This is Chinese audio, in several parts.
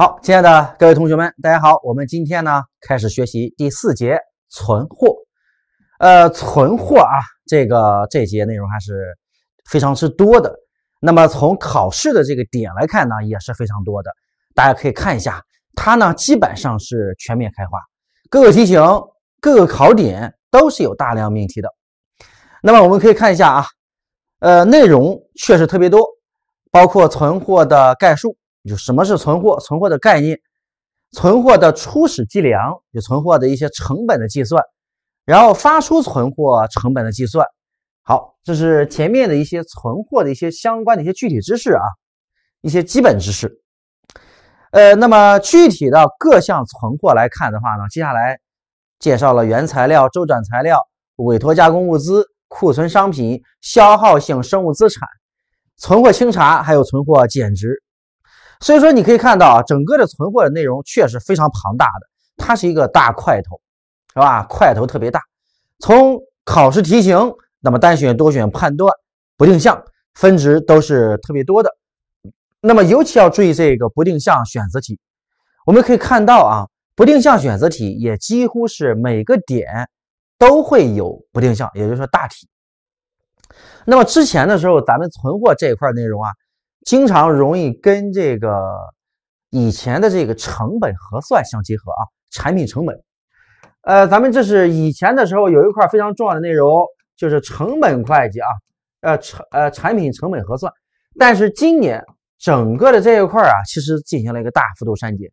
好，亲爱的各位同学们，大家好。我们今天呢，开始学习第四节存货。呃，存货啊，这个这节内容还是非常之多的。那么从考试的这个点来看呢，也是非常多的。大家可以看一下，它呢基本上是全面开花，各个题型、各个考点都是有大量命题的。那么我们可以看一下啊，呃，内容确实特别多，包括存货的概述。就什么是存货？存货的概念，存货的初始计量，有存货的一些成本的计算，然后发出存货成本的计算。好，这是前面的一些存货的一些相关的一些具体知识啊，一些基本知识。呃，那么具体的各项存货来看的话呢，接下来介绍了原材料、周转材料、委托加工物资、库存商品、消耗性生物资产、存货清查，还有存货减值。所以说，你可以看到啊，整个的存货的内容确实非常庞大的，它是一个大块头，是吧？块头特别大。从考试题型，那么单选、多选、判断、不定向，分值都是特别多的。那么尤其要注意这个不定向选择题。我们可以看到啊，不定向选择题也几乎是每个点都会有不定向，也就是说大题。那么之前的时候，咱们存货这一块内容啊。经常容易跟这个以前的这个成本核算相结合啊，产品成本。呃，咱们这是以前的时候有一块非常重要的内容，就是成本会计啊，呃，成呃产品成本核算。但是今年整个的这一块啊，其实进行了一个大幅度删减，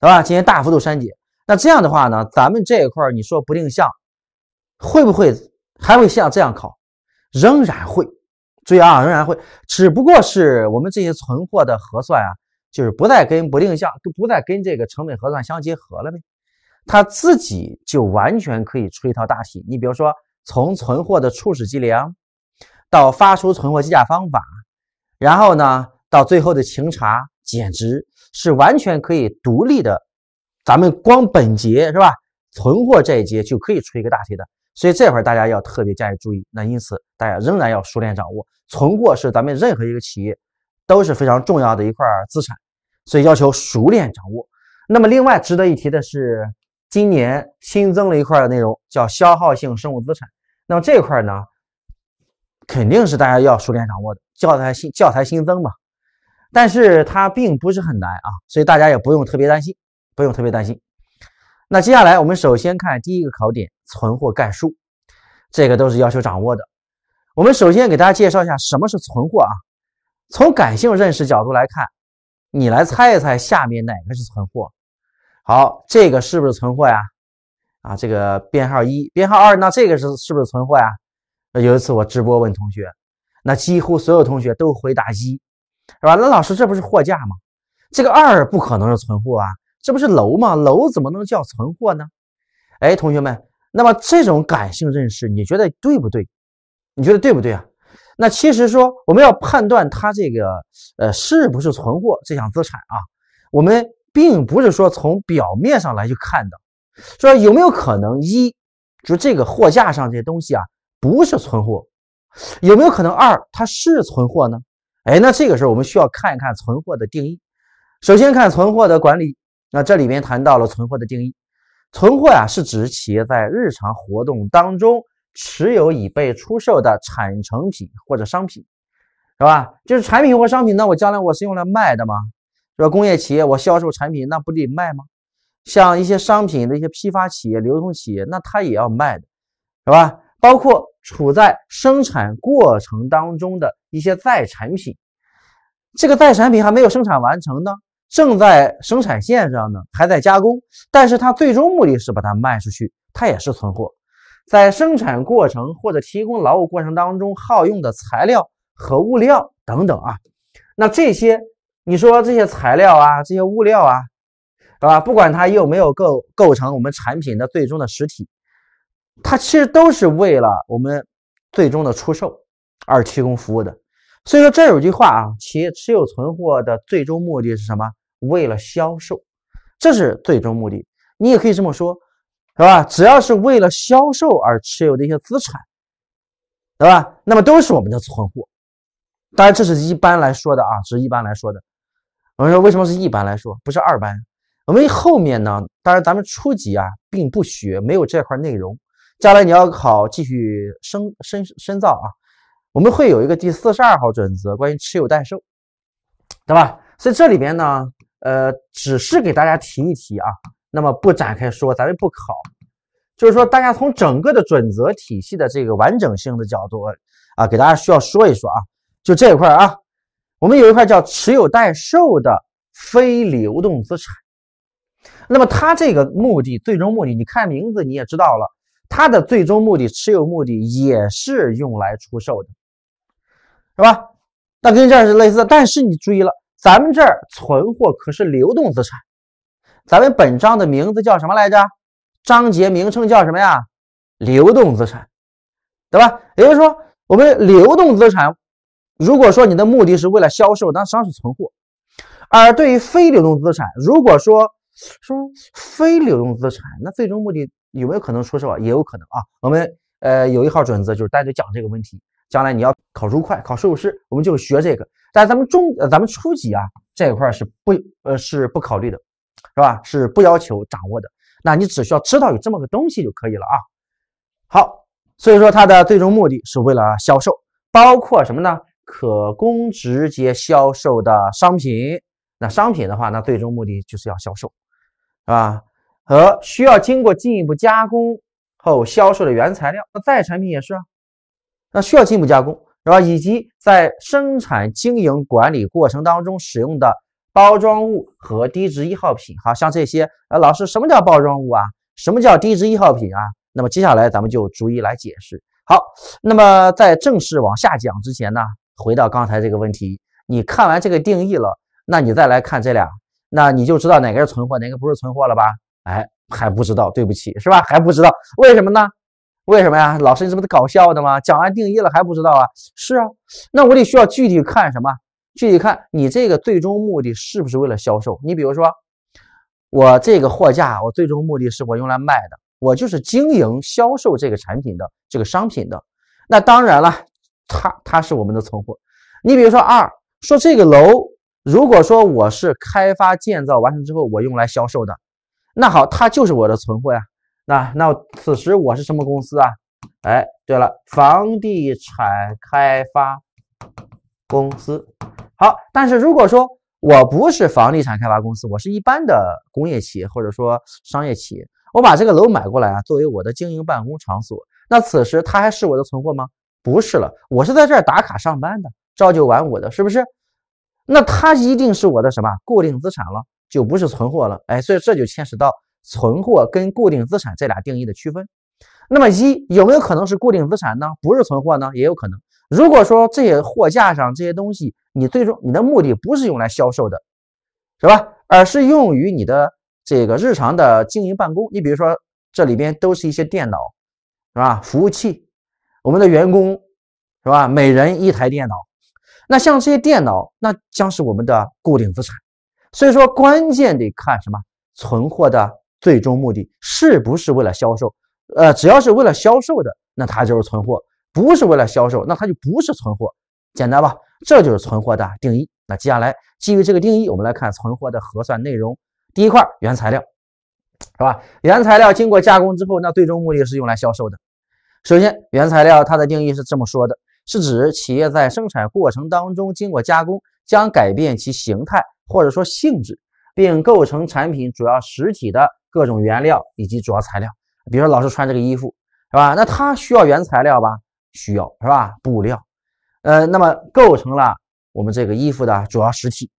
对吧？今年大幅度删减。那这样的话呢，咱们这一块你说不定向会不会还会像这样考？仍然会。注意啊，仍然会，只不过是我们这些存货的核算啊，就是不再跟不定项，都不再跟这个成本核算相结合了呗，它自己就完全可以出一套大题。你比如说，从存货的初始计量到发出存货计价方法，然后呢，到最后的清查减值，是完全可以独立的。咱们光本节是吧，存货这一节就可以出一个大题的。所以这块大家要特别加以注意。那因此，大家仍然要熟练掌握存货是咱们任何一个企业都是非常重要的一块资产，所以要求熟练掌握。那么，另外值得一提的是，今年新增了一块的内容，叫消耗性生物资产。那么这块呢，肯定是大家要熟练掌握的。教材新教材新增嘛，但是它并不是很难啊，所以大家也不用特别担心，不用特别担心。那接下来我们首先看第一个考点。存货概述，这个都是要求掌握的。我们首先给大家介绍一下什么是存货啊。从感性认识角度来看，你来猜一猜下面哪个是存货？好，这个是不是存货呀？啊，这个编号一、编号二，那这个是是不是存货呀？有一次我直播问同学，那几乎所有同学都回答一，是吧？那老师这不是货架吗？这个二不可能是存货啊，这不是楼吗？楼怎么能叫存货呢？哎，同学们。那么这种感性认识，你觉得对不对？你觉得对不对啊？那其实说我们要判断它这个呃是不是存货这项资产啊，我们并不是说从表面上来去看的，说有没有可能一，就这个货架上这些东西啊不是存货，有没有可能二它是存货呢？哎，那这个时候我们需要看一看存货的定义。首先看存货的管理，那这里面谈到了存货的定义。存货呀，是指企业在日常活动当中持有已被出售的产成品或者商品，是吧？就是产品或商品，那我将来我是用来卖的吗？吧？工业企业我销售产品，那不得卖吗？像一些商品的一些批发企业、流通企业，那他也要卖的，是吧？包括处在生产过程当中的一些在产品，这个在产品还没有生产完成呢。正在生产线上呢，还在加工，但是它最终目的是把它卖出去，它也是存货。在生产过程或者提供劳务过程当中耗用的材料和物料等等啊，那这些你说这些材料啊，这些物料啊，啊，不管它有没有构构成我们产品的最终的实体，它其实都是为了我们最终的出售而提供服务的。所以说这有句话啊，企业持有存货的最终目的是什么？为了销售，这是最终目的。你也可以这么说，是吧？只要是为了销售而持有的一些资产，对吧？那么都是我们的存货。当然，这是一般来说的啊，是一般来说的。我们说为什么是一般来说，不是二般？我们后面呢？当然，咱们初级啊，并不学，没有这块内容。将来你要考，继续深深深造啊，我们会有一个第四十二号准则，关于持有待售，对吧？所以这里边呢。呃，只是给大家提一提啊，那么不展开说，咱们不考。就是说，大家从整个的准则体系的这个完整性的角度啊，给大家需要说一说啊，就这一块啊，我们有一块叫持有待售的非流动资产。那么它这个目的，最终目的，你看名字你也知道了，它的最终目的、持有目的也是用来出售的，是吧？那跟这是类似，的，但是你注意了。咱们这儿存货可是流动资产，咱们本章的名字叫什么来着？章节名称叫什么呀？流动资产，对吧？也就是说，我们流动资产，如果说你的目的是为了销售，那际上是存货；而对于非流动资产，如果说说非流动资产，那最终目的有没有可能出售啊？也有可能啊。我们呃有一号准则，就是单独讲这个问题。将来你要考注会、考税务师，我们就学这个。在咱们中，呃，咱们初级啊这一块是不，呃，是不考虑的，是吧？是不要求掌握的。那你只需要知道有这么个东西就可以了啊。好，所以说它的最终目的是为了销售，包括什么呢？可供直接销售的商品，那商品的话，那最终目的就是要销售，是吧？和需要经过进一步加工后销售的原材料，那再产品也是啊，那需要进一步加工。是吧？以及在生产经营管理过程当中使用的包装物和低值易耗品，哈，像这些，呃，老师，什么叫包装物啊？什么叫低值易耗品啊？那么接下来咱们就逐一来解释。好，那么在正式往下讲之前呢，回到刚才这个问题，你看完这个定义了，那你再来看这俩，那你就知道哪个是存货，哪个不是存货了吧？哎，还不知道，对不起，是吧？还不知道，为什么呢？为什么呀，老师，你这不是搞笑的吗？讲完定义了还不知道啊？是啊，那我得需要具体看什么？具体看你这个最终目的是不是为了销售？你比如说，我这个货架，我最终目的是我用来卖的，我就是经营销售这个产品的这个商品的。那当然了，它它是我们的存货。你比如说二，说这个楼，如果说我是开发建造完成之后我用来销售的，那好，它就是我的存货呀。那那此时我是什么公司啊？哎，对了，房地产开发公司。好，但是如果说我不是房地产开发公司，我是一般的工业企业或者说商业企业，我把这个楼买过来啊，作为我的经营办公场所。那此时它还是我的存货吗？不是了，我是在这儿打卡上班的，朝九晚五的，是不是？那它一定是我的什么固定资产了，就不是存货了。哎，所以这就牵扯到。存货跟固定资产这俩定义的区分，那么一有没有可能是固定资产呢？不是存货呢？也有可能。如果说这些货架上这些东西，你最终你的目的不是用来销售的，是吧？而是用于你的这个日常的经营办公。你比如说这里边都是一些电脑，是吧？服务器，我们的员工，是吧？每人一台电脑。那像这些电脑，那将是我们的固定资产。所以说，关键得看什么存货的。最终目的是不是为了销售？呃，只要是为了销售的，那它就是存货；不是为了销售，那它就不是存货。简单吧？这就是存货的定义。那接下来，基于这个定义，我们来看存货的核算内容。第一块，原材料，是吧？原材料经过加工之后，那最终目的是用来销售的。首先，原材料它的定义是这么说的：是指企业在生产过程当中经过加工，将改变其形态或者说性质，并构成产品主要实体的。各种原料以及主要材料，比如说老师穿这个衣服，是吧？那它需要原材料吧？需要是吧？布料，呃，那么构成了我们这个衣服的主要实体。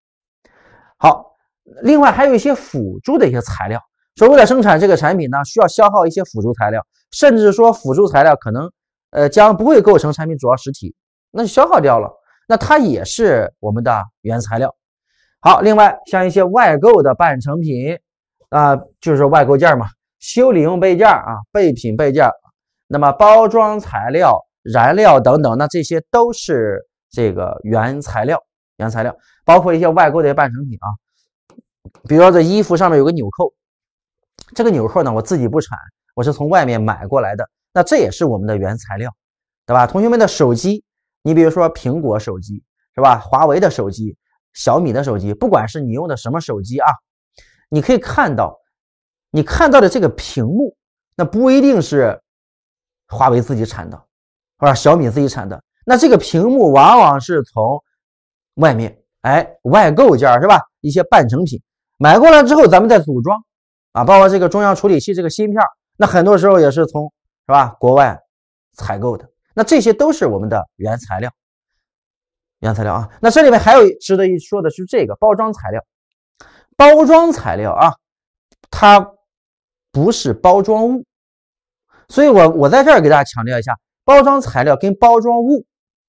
好，另外还有一些辅助的一些材料，说为了生产这个产品呢，需要消耗一些辅助材料，甚至说辅助材料可能，呃，将不会构成产品主要实体，那就消耗掉了，那它也是我们的原材料。好，另外像一些外购的半成品。啊，就是外构件嘛，修理用备件啊，备品备件，那么包装材料、燃料等等，那这些都是这个原材料。原材料包括一些外购的半成品啊，比如说这衣服上面有个纽扣，这个纽扣呢，我自己不产，我是从外面买过来的，那这也是我们的原材料，对吧？同学们的手机，你比如说苹果手机是吧，华为的手机、小米的手机，不管是你用的什么手机啊。你可以看到，你看到的这个屏幕，那不一定是华为自己产的，或者小米自己产的。那这个屏幕往往是从外面，哎，外购件是吧？一些半成品买过来之后，咱们再组装，啊，包括这个中央处理器这个芯片，那很多时候也是从是吧？国外采购的。那这些都是我们的原材料，原材料啊。那这里面还有值得一说的是这个包装材料。包装材料啊，它不是包装物，所以我我在这儿给大家强调一下，包装材料跟包装物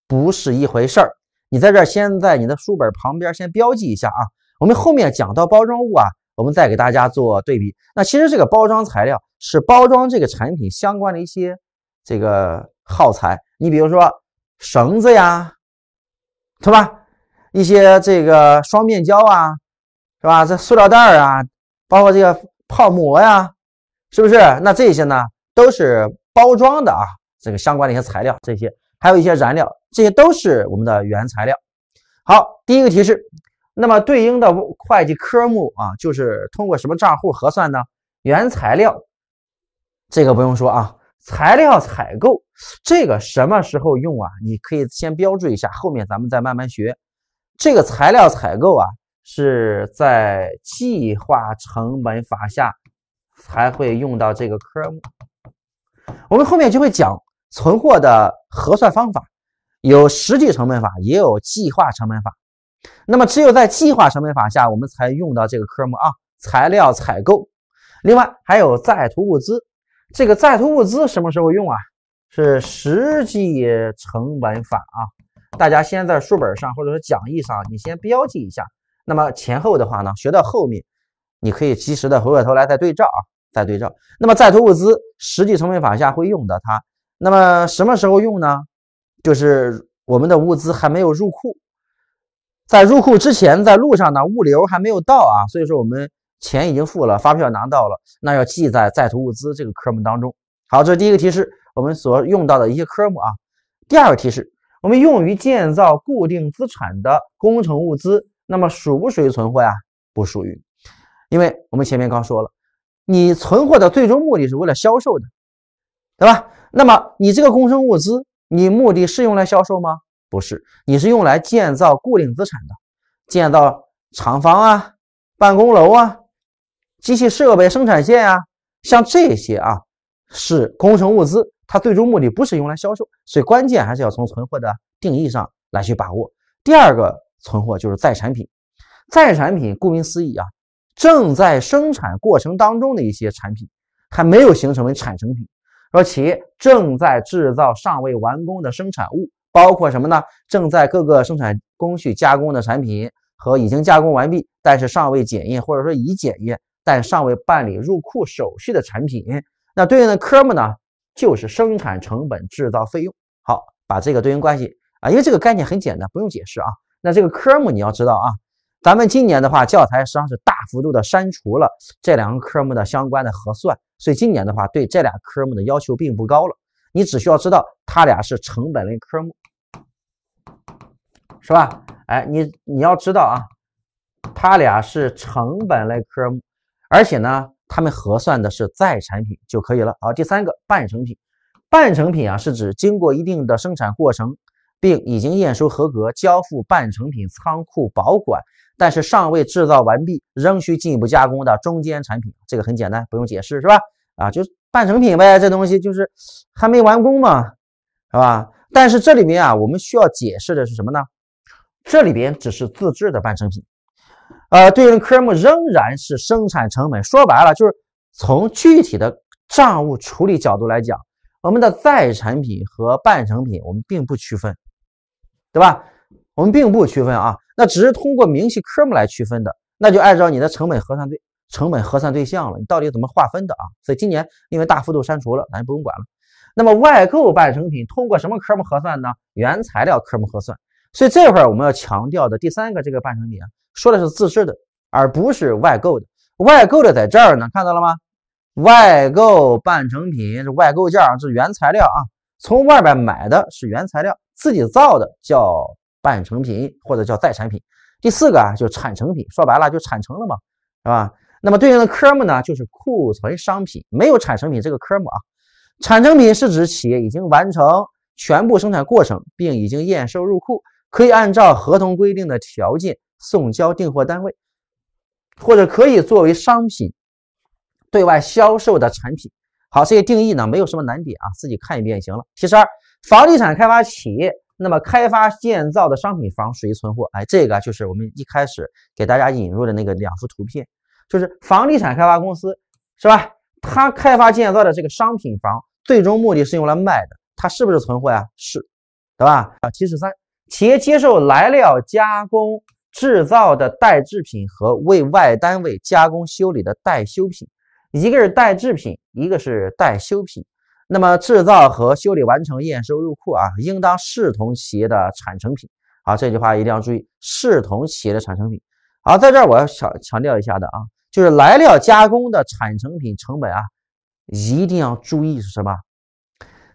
不是一回事儿。你在这儿先在你的书本旁边先标记一下啊。我们后面讲到包装物啊，我们再给大家做对比。那其实这个包装材料是包装这个产品相关的一些这个耗材，你比如说绳子呀，对吧？一些这个双面胶啊。是吧？这塑料袋啊，包括这个泡沫呀，是不是？那这些呢，都是包装的啊，这个相关的一些材料，这些还有一些燃料，这些都是我们的原材料。好，第一个提示，那么对应的会计科目啊，就是通过什么账户核算呢？原材料，这个不用说啊，材料采购，这个什么时候用啊？你可以先标注一下，后面咱们再慢慢学。这个材料采购啊。是在计划成本法下才会用到这个科目，我们后面就会讲存货的核算方法，有实际成本法，也有计划成本法。那么只有在计划成本法下，我们才用到这个科目啊，材料采购。另外还有在途物资，这个在途物资什么时候用啊？是实际成本法啊。大家先在书本上或者说讲义上，你先标记一下。那么前后的话呢，学到后面，你可以及时的回过头来再对照啊，再对照。那么在途物资实际成本法下会用到它。那么什么时候用呢？就是我们的物资还没有入库，在入库之前，在路上呢，物流还没有到啊。所以说我们钱已经付了，发票拿到了，那要记在在途物资这个科目当中。好，这是第一个提示，我们所用到的一些科目啊。第二个提示，我们用于建造固定资产的工程物资。那么属不属于存货呀？不属于，因为我们前面刚说了，你存货的最终目的是为了销售的，对吧？那么你这个工程物资，你目的是用来销售吗？不是，你是用来建造固定资产的，建造厂房啊、办公楼啊、机器设备、生产线啊，像这些啊是工程物资，它最终目的不是用来销售，所以关键还是要从存货的定义上来去把握。第二个。存货就是在产品，在产品顾名思义啊，正在生产过程当中的一些产品，还没有形成为产成品，说业正在制造尚未完工的生产物，包括什么呢？正在各个生产工序加工的产品和已经加工完毕但是尚未检验或者说已检验但尚未办理入库手续的产品。那对应的科目呢，就是生产成本、制造费用。好，把这个对应关系啊，因为这个概念很简单，不用解释啊。那这个科目你要知道啊，咱们今年的话，教材实际上是大幅度的删除了这两个科目的相关的核算，所以今年的话，对这俩科目的要求并不高了。你只需要知道，它俩是成本类科目，是吧？哎，你你要知道啊，它俩是成本类科目，而且呢，他们核算的是在产品就可以了。好，第三个半成品，半成品啊是指经过一定的生产过程。并已经验收合格，交付半成品仓库保管，但是尚未制造完毕，仍需进一步加工的中间产品，这个很简单，不用解释，是吧？啊，就是半成品呗，这东西就是还没完工嘛，是吧？但是这里面啊，我们需要解释的是什么呢？这里边只是自制的半成品，呃，对应科目仍然是生产成本。说白了，就是从具体的账务处理角度来讲，我们的在产品和半成品我们并不区分。对吧？我们并不区分啊，那只是通过明细科目来区分的，那就按照你的成本核算对成本核算对象了，你到底怎么划分的啊？所以今年因为大幅度删除了，咱就不用管了。那么外购半成品通过什么科目核算呢？原材料科目核算。所以这会儿我们要强调的第三个这个半成品，说的是自制的，而不是外购的。外购的在这儿呢，看到了吗？外购半成品，这外购件是这原材料啊，从外边买的是原材料。自己造的叫半成品或者叫再产品，第四个啊就产成品，说白了就产成了嘛，是吧？那么对应的科目呢就是库存商品，没有产成品这个科目啊。产成品是指企业已经完成全部生产过程，并已经验收入库，可以按照合同规定的条件送交订货单位，或者可以作为商品对外销售的产品。好，这些定义呢没有什么难点啊，自己看一遍就行了。题十二。房地产开发企业，那么开发建造的商品房属于存货？哎，这个就是我们一开始给大家引入的那个两幅图片，就是房地产开发公司，是吧？它开发建造的这个商品房，最终目的是用来卖的，它是不是存货呀？是，对吧？啊，七十三，企业接受来料加工制造的代制品和为外单位加工修理的代修品，一个是代制品，一个是代修品。那么制造和修理完成验收入库啊，应当视同企业的产成品啊。这句话一定要注意，视同企业的产成品。好，在这儿我要强强调一下的啊，就是来料加工的产成品成本啊，一定要注意是什么？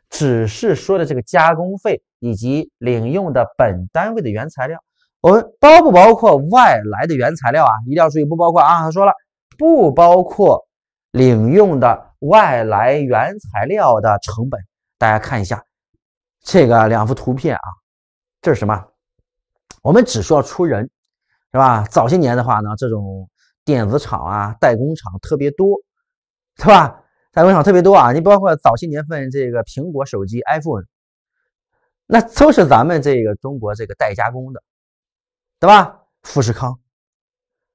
只是说的这个加工费以及领用的本单位的原材料，我们包不包括外来的原材料啊？一定要注意，不包括啊。他说了，不包括领用的。外来原材料的成本，大家看一下这个两幅图片啊，这是什么？我们只需要出人，是吧？早些年的话呢，这种电子厂啊、代工厂特别多，对吧？代工厂特别多啊，你包括早些年份这个苹果手机 iPhone，那都是咱们这个中国这个代加工的，对吧？富士康，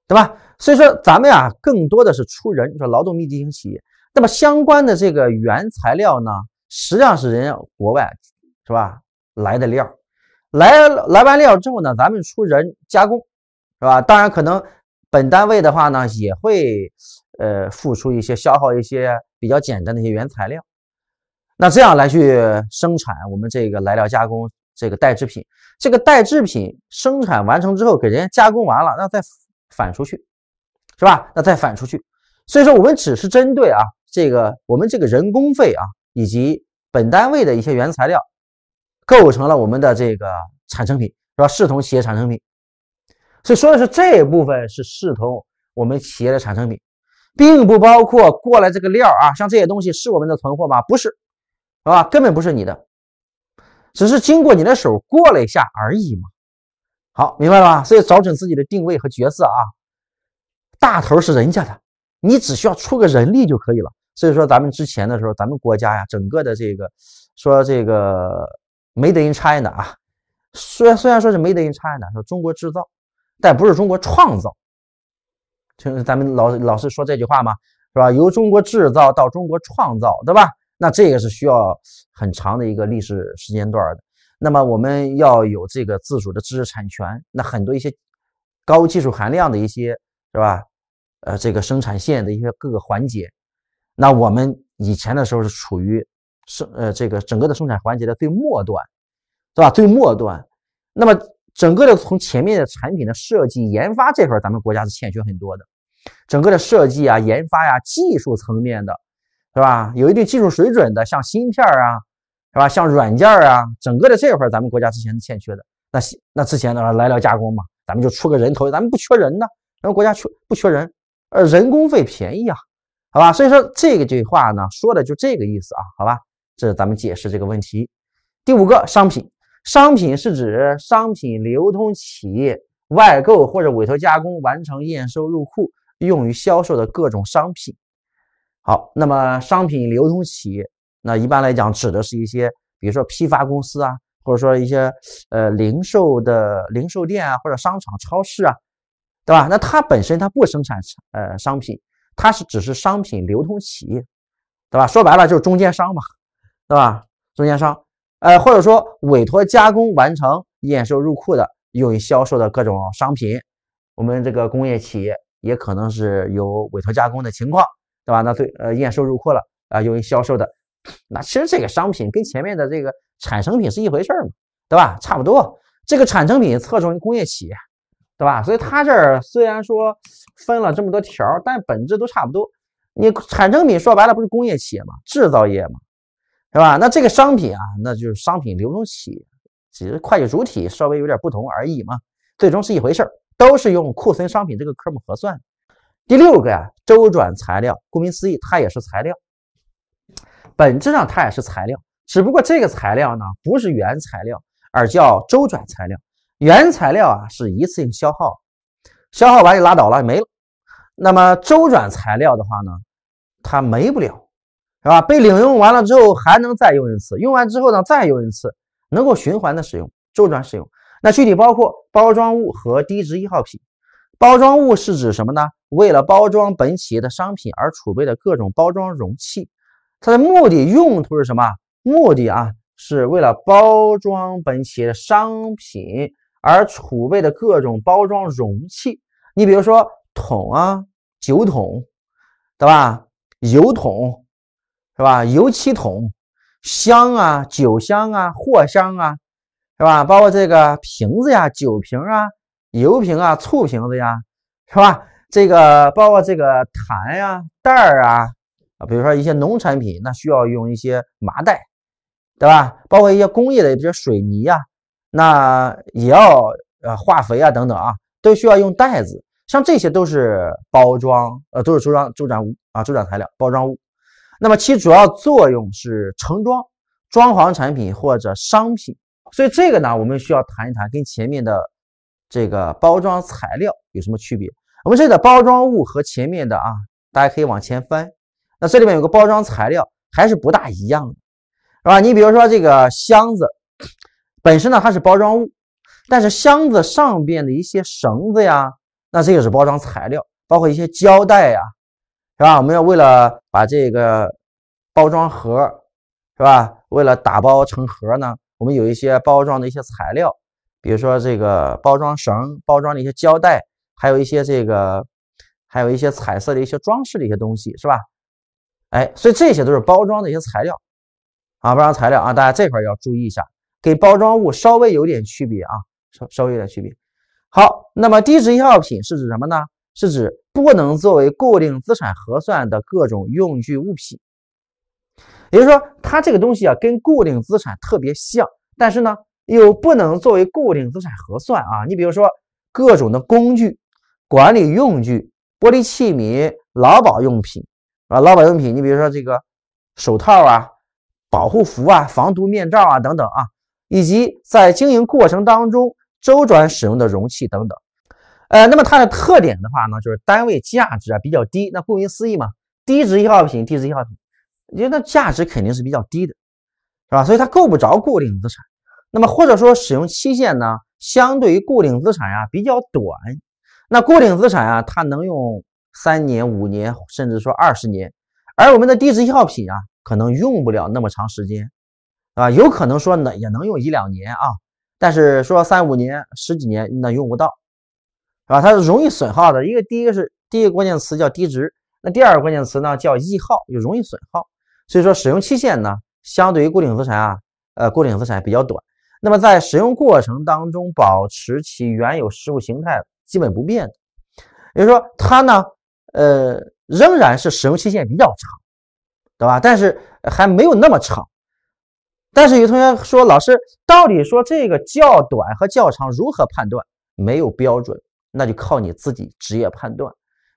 对吧？所以说咱们啊，更多的是出人，说劳动密集型企业。那么相关的这个原材料呢，实际上是人家国外是吧来的料，来来完料之后呢，咱们出人加工，是吧？当然可能本单位的话呢，也会呃付出一些消耗一些比较简单的一些原材料，那这样来去生产我们这个来料加工这个代制品，这个代制品生产完成之后给人家加工完了，那再返出去，是吧？那再返出去，所以说我们只是针对啊。这个我们这个人工费啊，以及本单位的一些原材料，构成了我们的这个产成品，是吧？视同企业产成品，所以说的是这一部分是视同我们企业的产成品，并不包括过来这个料啊，像这些东西是我们的存货吗？不是，是吧？根本不是你的，只是经过你的手过了一下而已嘛。好，明白了吧？所以找准自己的定位和角色啊，大头是人家的，你只需要出个人力就可以了。所以说，咱们之前的时候，咱们国家呀，整个的这个，说这个 Made in China 啊。虽虽然说是 Made in China，说中国制造，但不是中国创造。听咱们老老师说这句话嘛，是吧？由中国制造到中国创造，对吧？那这个是需要很长的一个历史时间段的。那么我们要有这个自主的知识产权，那很多一些高技术含量的一些，是吧？呃，这个生产线的一些各个环节。那我们以前的时候是处于生呃这个整个的生产环节的最末端，对吧？最末端。那么整个的从前面的产品的设计研发这块，咱们国家是欠缺很多的。整个的设计啊、研发呀、技术层面的，是吧？有一定技术水准的，像芯片啊，是吧？像软件啊，整个的这块咱们国家之前是欠缺的。那那之前呢，来料加工嘛，咱们就出个人头，咱们不缺人呢，咱们国家缺不缺人？呃，人工费便宜啊。好吧，所以说这个句话呢，说的就这个意思啊，好吧，这是咱们解释这个问题。第五个，商品，商品是指商品流通企业外购或者委托加工完成验收入库，用于销售的各种商品。好，那么商品流通企业，那一般来讲，指的是一些，比如说批发公司啊，或者说一些呃零售的零售店啊，或者商场超市啊，对吧？那它本身它不生产呃商品。它是只是商品流通企业，对吧？说白了就是中间商嘛，对吧？中间商，呃，或者说委托加工完成验收入库的用于销售的各种商品，我们这个工业企业也可能是有委托加工的情况，对吧？那最呃验收入库了啊，用于销售的，那其实这个商品跟前面的这个产成品是一回事嘛，对吧？差不多，这个产成品侧重于工业企业。对吧？所以它这儿虽然说分了这么多条但本质都差不多。你产成品说白了不是工业企业嘛，制造业嘛，是吧？那这个商品啊，那就是商品流通企业，只是会计主体稍微有点不同而已嘛。最终是一回事儿，都是用库存商品这个科目核算。第六个呀，周转材料，顾名思义，它也是材料，本质上它也是材料，只不过这个材料呢，不是原材料，而叫周转材料。原材料啊是一次性消耗，消耗完就拉倒了没了。那么周转材料的话呢，它没不了，是吧？被领用完了之后还能再用一次，用完之后呢再用一次，能够循环的使用，周转使用。那具体包括包装物和低值易耗品。包装物是指什么呢？为了包装本企业的商品而储备的各种包装容器，它的目的用途是什么？目的啊是为了包装本企业的商品。而储备的各种包装容器，你比如说桶啊、酒桶，对吧？油桶是吧？油漆桶、箱啊、酒箱啊、货箱啊，是吧？包括这个瓶子呀、酒瓶啊、油瓶啊、醋瓶子呀，是吧？这个包括这个坛呀、袋儿啊啊，比如说一些农产品，那需要用一些麻袋，对吧？包括一些工业的，比如水泥啊。那也要呃化肥啊等等啊，都需要用袋子，像这些都是包装呃都是周转周转物啊周转材料包装物，那么其主要作用是盛装装潢产品或者商品，所以这个呢我们需要谈一谈跟前面的这个包装材料有什么区别？我们这里的包装物和前面的啊，大家可以往前翻，那这里面有个包装材料还是不大一样的，是吧？你比如说这个箱子。本身呢，它是包装物，但是箱子上边的一些绳子呀，那这个是包装材料，包括一些胶带呀，是吧？我们要为了把这个包装盒，是吧？为了打包成盒呢，我们有一些包装的一些材料，比如说这个包装绳、包装的一些胶带，还有一些这个，还有一些彩色的一些装饰的一些东西，是吧？哎，所以这些都是包装的一些材料，啊，包装材料啊，大家这块要注意一下。给包装物稍微有点区别啊，稍稍微有点区别。好，那么低值易耗品是指什么呢？是指不能作为固定资产核算的各种用具物品。也就是说，它这个东西啊，跟固定资产特别像，但是呢，又不能作为固定资产核算啊。你比如说各种的工具、管理用具、玻璃器皿、劳保用品啊，劳保用品，你比如说这个手套啊、保护服啊、防毒面罩啊等等啊。以及在经营过程当中周转使用的容器等等，呃，那么它的特点的话呢，就是单位价值啊比较低。那顾名思义嘛，低值易耗品，低值易耗品，因为它价值肯定是比较低的，是吧？所以它够不着固定资产。那么或者说使用期限呢，相对于固定资产呀比较短。那固定资产啊，它能用三年、五年，甚至说二十年，而我们的低值易耗品啊，可能用不了那么长时间。啊，有可能说呢也能用一两年啊，但是说三五年、十几年那用不到，啊，它是容易损耗的。一个第一个是第一个关键词叫低值，那第二个关键词呢叫易耗，就容易损耗。所以说使用期限呢，相对于固定资产啊，呃，固定资产比较短。那么在使用过程当中，保持其原有实物形态基本不变的，也就是说它呢，呃，仍然是使用期限比较长，对吧？但是还没有那么长。但是有同学说，老师，到底说这个较短和较长如何判断？没有标准，那就靠你自己职业判断。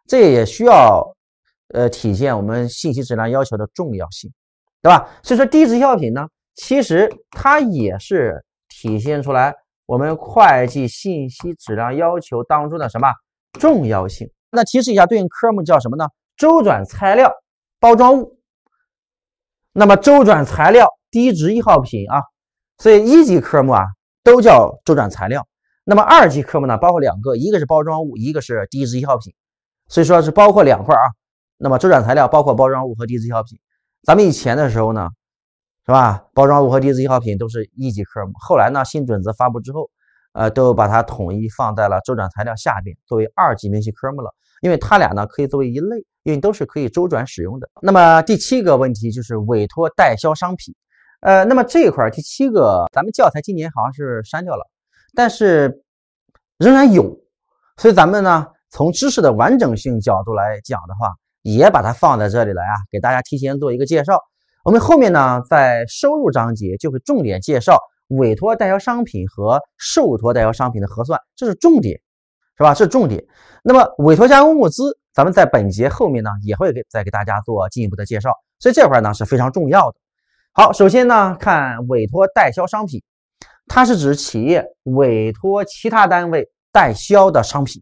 这也需要，呃，体现我们信息质量要求的重要性，对吧？所以说，低质药品呢，其实它也是体现出来我们会计信息质量要求当中的什么重要性。那提示一下，对应科目叫什么呢？周转材料、包装物。那么周转材料。低值易耗品啊，所以一级科目啊都叫周转材料。那么二级科目呢，包括两个，一个是包装物，一个是低值易耗品，所以说是包括两块啊。那么周转材料包括包装物和低值易耗品。咱们以前的时候呢，是吧？包装物和低值易耗品都是一级科目。后来呢，新准则发布之后，呃，都把它统一放在了周转材料下边，作为二级明细科目了。因为它俩呢可以作为一类，因为都是可以周转使用的。那么第七个问题就是委托代销商品。呃，那么这一块第七个，咱们教材今年好像是删掉了，但是仍然有，所以咱们呢从知识的完整性角度来讲的话，也把它放在这里来啊，给大家提前做一个介绍。我们后面呢在收入章节就会重点介绍委托代销商品和受托代销商品的核算，这是重点，是吧？这是重点。那么委托加工物资，咱们在本节后面呢也会给再给大家做进一步的介绍，所以这块呢是非常重要的。好，首先呢，看委托代销商品，它是指企业委托其他单位代销的商品。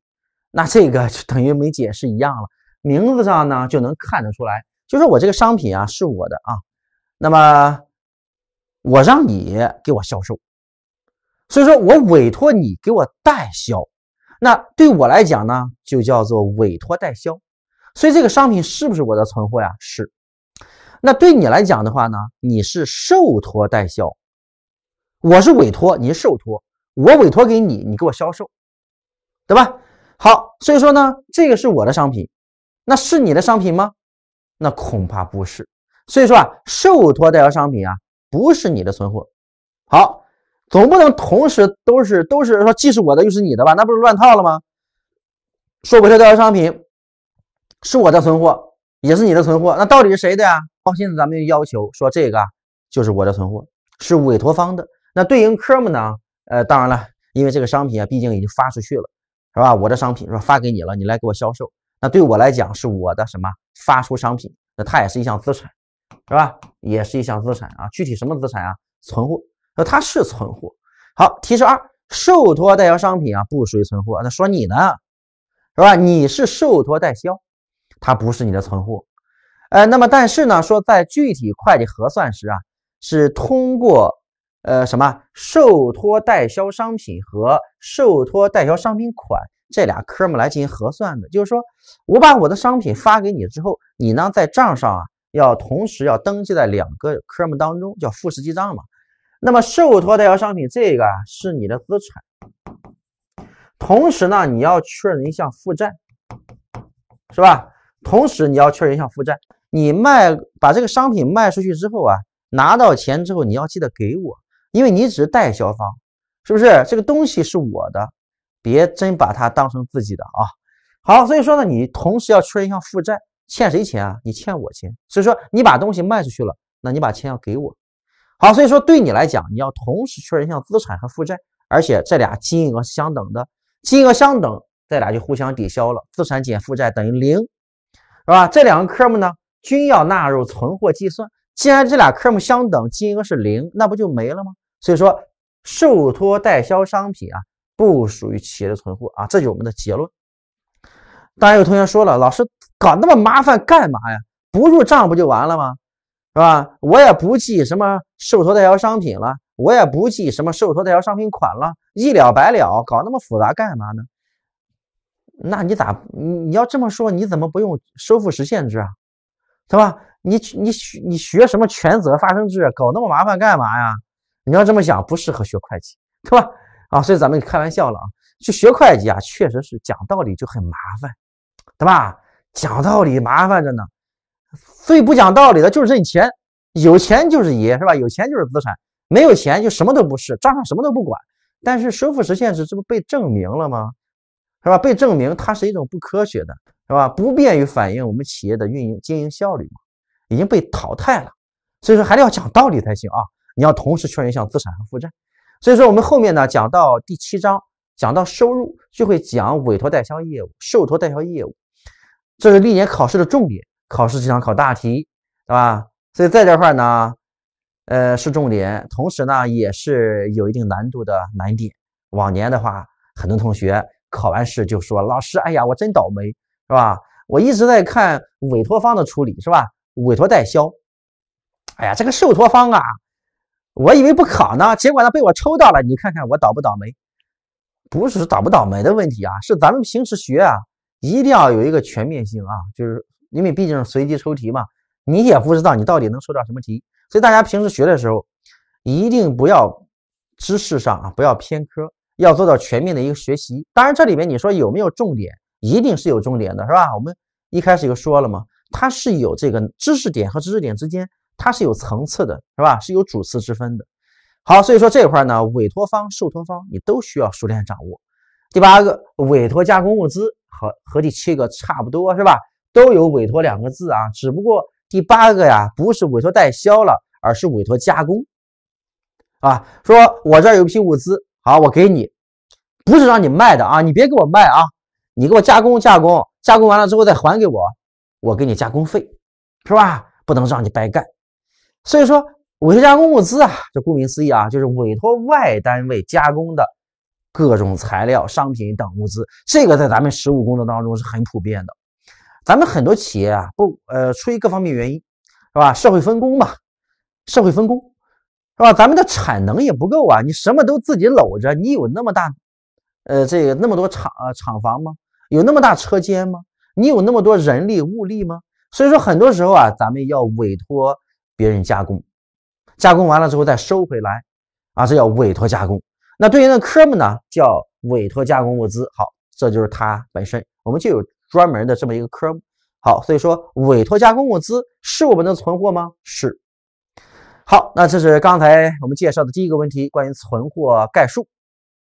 那这个就等于没解释一样了，名字上呢就能看得出来，就说我这个商品啊是我的啊，那么我让你给我销售，所以说我委托你给我代销，那对我来讲呢，就叫做委托代销。所以这个商品是不是我的存货呀？是。那对你来讲的话呢，你是受托代销，我是委托，你是受托，我委托给你，你给我销售，对吧？好，所以说呢，这个是我的商品，那是你的商品吗？那恐怕不是。所以说啊，受托代销商品啊，不是你的存货。好，总不能同时都是都是说既是我的又是你的吧？那不是乱套了吗？受委托代销商品是我的存货，也是你的存货，那到底是谁的呀？放心，咱们就要求说，这个就是我的存货，是委托方的。那对应科目呢？呃，当然了，因为这个商品啊，毕竟已经发出去了，是吧？我的商品说发给你了，你来给我销售，那对我来讲是我的什么发出商品？那它也是一项资产，是吧？也是一项资产啊。具体什么资产啊？存货。那它是存货。好，提示二，受托代销商品啊，不属于存货。那说你呢？是吧？你是受托代销，它不是你的存货。呃，那么但是呢，说在具体会计核算时啊，是通过呃什么受托代销商品和受托代销商品款这俩科目来进行核算的。就是说，我把我的商品发给你之后，你呢在账上啊要同时要登记在两个科目当中，叫复式记账嘛。那么受托代销商品这个是你的资产，同时呢你要确认一项负债，是吧？同时你要确认一项负债。你卖把这个商品卖出去之后啊，拿到钱之后你要记得给我，因为你只是代销方，是不是？这个东西是我的，别真把它当成自己的啊。好，所以说呢，你同时要确认一项负债，欠谁钱啊？你欠我钱。所以说你把东西卖出去了，那你把钱要给我。好，所以说对你来讲，你要同时确认一项资产和负债，而且这俩金额相等的，金额相等，这俩就互相抵消了，资产减负债等于零，是吧？这两个科目呢？均要纳入存货计算。既然这俩科目相等，金额是零，那不就没了吗？所以说，受托代销商品啊，不属于企业的存货啊，这就是我们的结论。当然有同学说了，老师搞那么麻烦干嘛呀？不入账不就完了吗？是吧？我也不记什么受托代销商品了，我也不记什么受托代销商品款了，一了百了，搞那么复杂干嘛呢？那你咋你你要这么说，你怎么不用收付实现制啊？是吧？你你你学什么权责发生制？搞那么麻烦干嘛呀？你要这么想，不适合学会计，对吧？啊，所以咱们开玩笑了啊。去学会计啊，确实是讲道理就很麻烦，对吧？讲道理麻烦着呢。最不讲道理的就是认钱，有钱就是爷，是吧？有钱就是资产，没有钱就什么都不是，账上什么都不管。但是收付实现制这不被证明了吗？是吧？被证明它是一种不科学的。是吧？不便于反映我们企业的运营经营效率嘛，已经被淘汰了，所以说还得要讲道理才行啊！你要同时确认一项资产和负债，所以说我们后面呢讲到第七章，讲到收入就会讲委托代销业务、受托代销业务，这是历年考试的重点，考试经常考大题，是吧？所以在这块呢，呃是重点，同时呢也是有一定难度的难点。往年的话，很多同学考完试就说：“老师，哎呀，我真倒霉。”是吧？我一直在看委托方的处理，是吧？委托代销。哎呀，这个受托方啊，我以为不考呢，结果呢被我抽到了。你看看我倒不倒霉？不是倒不倒霉的问题啊，是咱们平时学啊，一定要有一个全面性啊。就是因为毕竟随机抽题嘛，你也不知道你到底能抽到什么题。所以大家平时学的时候，一定不要知识上啊不要偏科，要做到全面的一个学习。当然，这里面你说有没有重点？一定是有重点的，是吧？我们一开始就说了嘛，它是有这个知识点和知识点之间，它是有层次的，是吧？是有主次之分的。好，所以说这块呢，委托方、受托方，你都需要熟练掌握。第八个委托加工物资和和第七个差不多，是吧？都有委托两个字啊，只不过第八个呀不是委托代销了，而是委托加工啊。说我这儿有一批物资，好，我给你，不是让你卖的啊，你别给我卖啊。你给我加工加工加工完了之后再还给我，我给你加工费，是吧？不能让你白干。所以说委托加工物资啊，这顾名思义啊，就是委托外单位加工的各种材料、商品等物资。这个在咱们实务工作当中是很普遍的。咱们很多企业啊，不呃，出于各方面原因，是吧？社会分工嘛，社会分工，是吧？咱们的产能也不够啊，你什么都自己搂着，你有那么大，呃，这个那么多厂厂房吗？有那么大车间吗？你有那么多人力物力吗？所以说很多时候啊，咱们要委托别人加工，加工完了之后再收回来，啊，这叫委托加工。那对应的科目呢，叫委托加工物资。好，这就是它本身，我们就有专门的这么一个科目。好，所以说委托加工物资是我们的存货吗？是。好，那这是刚才我们介绍的第一个问题，关于存货概述。